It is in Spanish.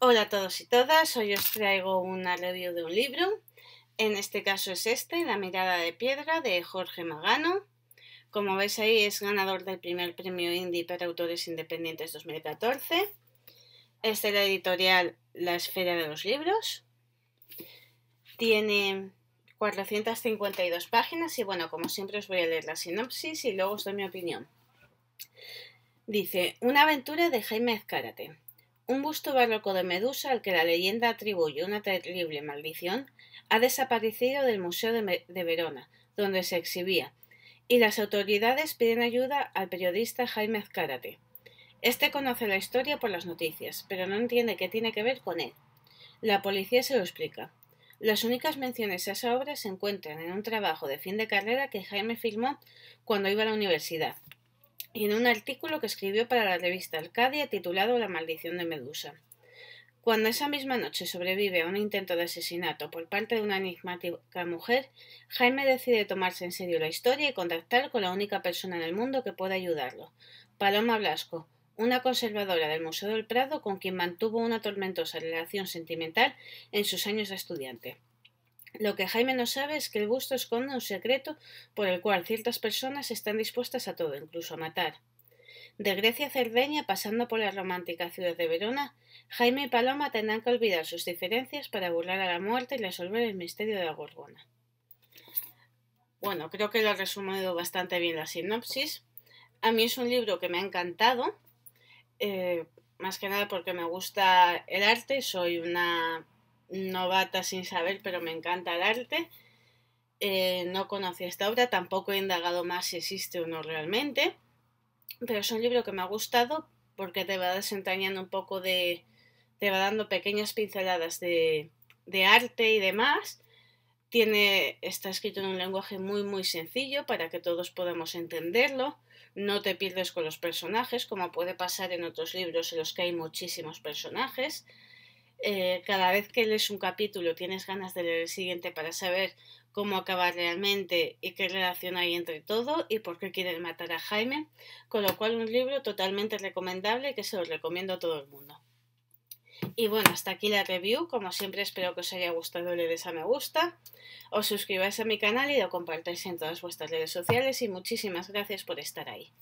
Hola a todos y todas, hoy os traigo una review de un libro. En este caso es este, La mirada de piedra, de Jorge Magano. Como veis ahí es ganador del primer premio Indie para autores independientes 2014. Es de la editorial La Esfera de los Libros. Tiene 452 páginas y bueno, como siempre os voy a leer la sinopsis y luego os doy mi opinión. Dice, una aventura de Jaime Azcárate un busto barroco de Medusa al que la leyenda atribuye una terrible maldición ha desaparecido del Museo de, Verona, donde se exhibía, y las autoridades piden ayuda al periodista Jaime Azcárate. Este conoce la historia por las noticias, pero no entiende qué tiene que ver con él. La policía se lo explica. Las únicas menciones a esa obra se encuentran en un trabajo de fin de carrera que Jaime firmó cuando iba a la universidad y en un artículo que escribió para la revista Arcadia titulado La maldición de Medusa. Cuando esa misma noche sobrevive a un intento de asesinato por parte de una enigmática mujer, Jaime decide tomarse en serio la historia y contactar con la única persona en el mundo que pueda ayudarlo, Paloma Blasco, una conservadora del Museo del Prado con quien mantuvo una tormentosa relación sentimental en sus años de estudiante. Lo que Jaime no sabe es que el gusto esconde un secreto por el cual ciertas personas están dispuestas a todo, incluso a matar. De Grecia a Cerdeña, pasando por la romántica ciudad de Verona, Jaime y Paloma tendrán que olvidar sus diferencias para burlar a la muerte y resolver el misterio de la Gorgona. Bueno, creo que lo he resumido bastante bien la sinopsis. A mí es un libro que me ha encantado, eh, más que nada porque me gusta el arte, soy una novata sin saber, pero me encanta el arte. Eh, no conocía esta obra, tampoco he indagado más si existe o no realmente, pero es un libro que me ha gustado porque te va desentrañando un poco de, te va dando pequeñas pinceladas de, de arte y demás. Tiene, está escrito en un lenguaje muy muy sencillo para que todos podamos entenderlo. No te pierdes con los personajes, como puede pasar en otros libros en los que hay muchísimos personajes. Eh, cada vez que lees un capítulo tienes ganas de leer el siguiente para saber cómo acaba realmente y qué relación hay entre todo y por qué quieren matar a Jaime, con lo cual un libro totalmente recomendable que se los recomiendo a todo el mundo. Y bueno, hasta aquí la review. Como siempre, espero que os haya gustado. Le des a me gusta, os suscribáis a mi canal y lo compartáis en todas vuestras redes sociales. Y muchísimas gracias por estar ahí.